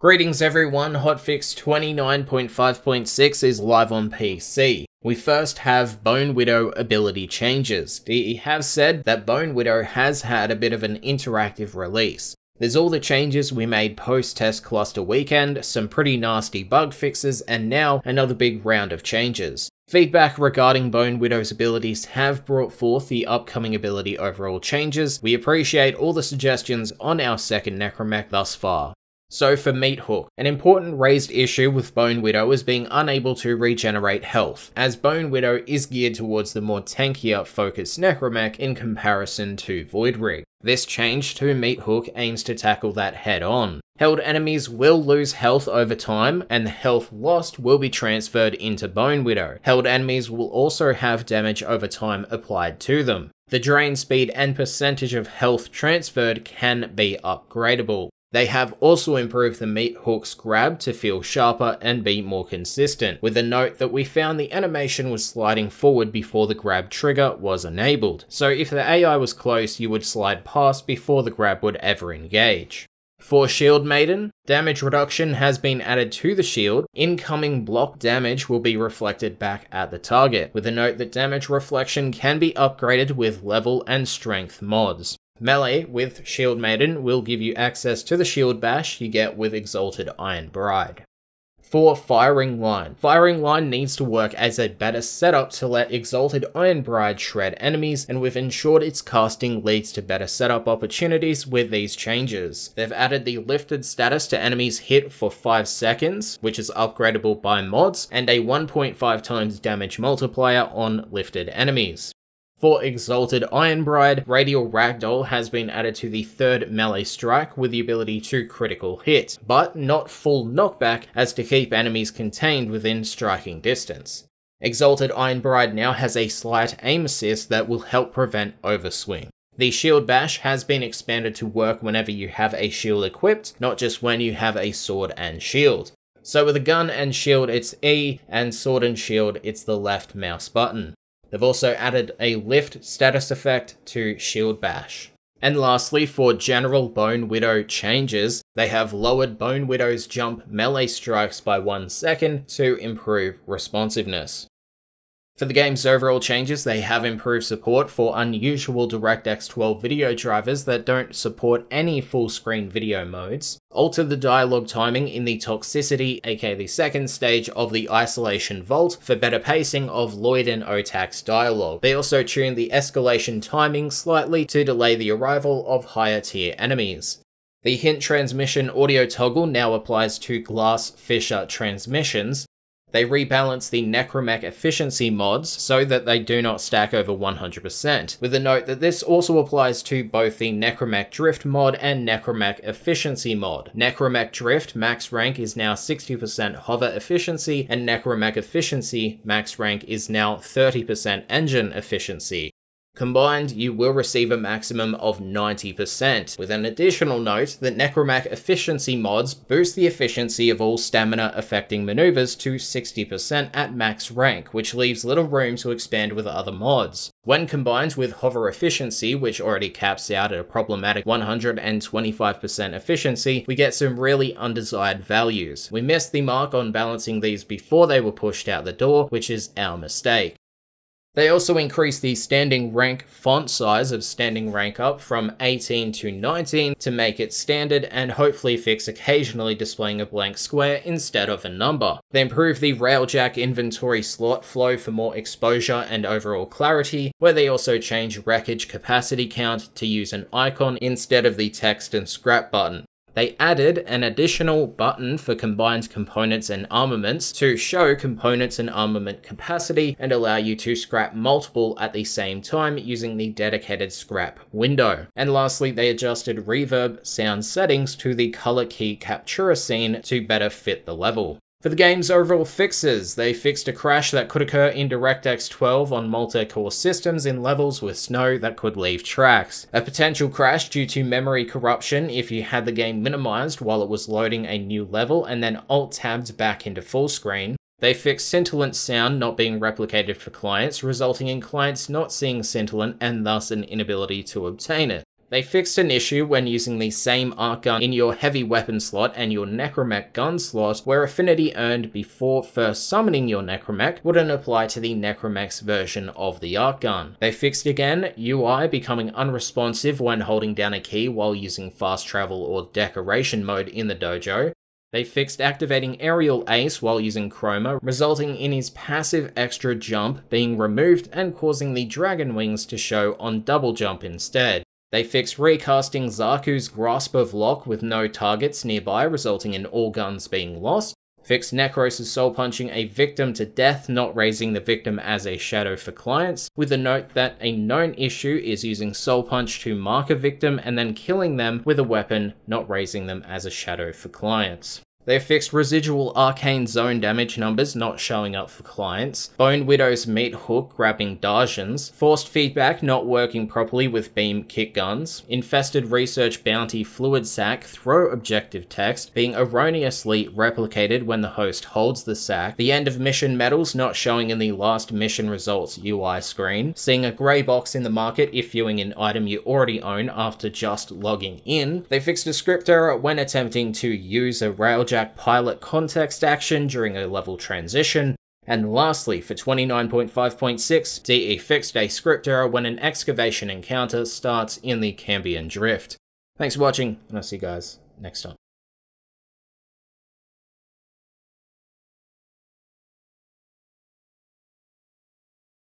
Greetings everyone, Hotfix 29.5.6 is live on PC. We first have Bone Widow ability changes. DE have said that Bone Widow has had a bit of an interactive release. There's all the changes we made post-test cluster weekend, some pretty nasty bug fixes, and now another big round of changes. Feedback regarding Bone Widow's abilities have brought forth the upcoming ability overall changes. We appreciate all the suggestions on our second Necromech thus far. So for Meat Hook, an important raised issue with Bone Widow is being unable to regenerate health, as Bone Widow is geared towards the more tankier focused Necromech in comparison to Void Rig. This change to Meat Hook aims to tackle that head on. Held enemies will lose health over time, and the health lost will be transferred into Bone Widow. Held enemies will also have damage over time applied to them. The drain speed and percentage of health transferred can be upgradable. They have also improved the meat hook's grab to feel sharper and be more consistent, with a note that we found the animation was sliding forward before the grab trigger was enabled, so if the AI was close you would slide past before the grab would ever engage. For Shield Maiden, damage reduction has been added to the shield. Incoming block damage will be reflected back at the target, with a note that damage reflection can be upgraded with level and strength mods. Melee with Shield Maiden will give you access to the shield bash you get with Exalted Iron Bride. For Firing Line, Firing Line needs to work as a better setup to let Exalted Iron Bride shred enemies, and we've ensured its casting leads to better setup opportunities with these changes. They've added the lifted status to enemies hit for 5 seconds, which is upgradable by mods, and a 1.5 times damage multiplier on lifted enemies. For Exalted Iron Bride, Radial Ragdoll has been added to the third melee strike with the ability to critical hit, but not full knockback as to keep enemies contained within striking distance. Exalted Iron Bride now has a slight aim assist that will help prevent overswing. The shield bash has been expanded to work whenever you have a shield equipped, not just when you have a sword and shield. So with a gun and shield it's E, and sword and shield it's the left mouse button. They've also added a lift status effect to Shield Bash. And lastly, for general Bone Widow changes, they have lowered Bone Widow's jump melee strikes by 1 second to improve responsiveness. For the game's overall changes, they have improved support for unusual DirectX 12 video drivers that don't support any full-screen video modes, alter the dialogue timing in the Toxicity, aka the second stage of the Isolation Vault, for better pacing of Lloyd and Otak's dialogue. They also tuned the escalation timing slightly to delay the arrival of higher tier enemies. The hint transmission audio toggle now applies to glass fissure transmissions, they rebalance the Necromech efficiency mods so that they do not stack over 100%, with a note that this also applies to both the Necromech Drift mod and Necromech Efficiency mod. Necromech Drift max rank is now 60% hover efficiency, and Necromech Efficiency max rank is now 30% engine efficiency. Combined, you will receive a maximum of 90%, with an additional note that Necromac efficiency mods boost the efficiency of all stamina-affecting maneuvers to 60% at max rank, which leaves little room to expand with other mods. When combined with hover efficiency, which already caps out at a problematic 125% efficiency, we get some really undesired values. We missed the mark on balancing these before they were pushed out the door, which is our mistake. They also increased the standing rank font size of standing rank up from 18 to 19 to make it standard and hopefully fix occasionally displaying a blank square instead of a number. They improved the Railjack inventory slot flow for more exposure and overall clarity, where they also changed wreckage capacity count to use an icon instead of the text and scrap button. They added an additional button for combined components and armaments to show components and armament capacity and allow you to scrap multiple at the same time using the dedicated scrap window. And lastly, they adjusted reverb sound settings to the color key captura scene to better fit the level. For the game's overall fixes, they fixed a crash that could occur in DirectX 12 on multi-core systems in levels with snow that could leave tracks. A potential crash due to memory corruption if you had the game minimized while it was loading a new level and then alt-tabbed back into full screen. They fixed scintillant sound not being replicated for clients, resulting in clients not seeing scintillant and thus an inability to obtain it. They fixed an issue when using the same art gun in your heavy weapon slot and your necromech gun slot where affinity earned before first summoning your necromech wouldn't apply to the necromech's version of the art gun. They fixed again UI becoming unresponsive when holding down a key while using fast travel or decoration mode in the dojo, they fixed activating Aerial Ace while using Chroma, resulting in his passive extra jump being removed and causing the Dragon Wings to show on double jump instead. They fix recasting Zaku's grasp of Lock with no targets nearby, resulting in all guns being lost. Fix Necros' soul punching a victim to death, not raising the victim as a shadow for clients, with a note that a known issue is using soul punch to mark a victim and then killing them with a weapon, not raising them as a shadow for clients. They fixed residual arcane zone damage numbers not showing up for clients, Bone Widow's meat hook grabbing Darjans, forced feedback not working properly with beam kick guns, infested research bounty fluid sac throw objective text being erroneously replicated when the host holds the sac, the end of mission medals not showing in the last mission results UI screen, seeing a grey box in the market if viewing an item you already own after just logging in. They fixed a script error when attempting to use a railjack Jack pilot context action during a level transition, and lastly, for 29.5.6, DE fixed a script error when an excavation encounter starts in the Cambian Drift. Thanks for watching, and I'll see you guys next time.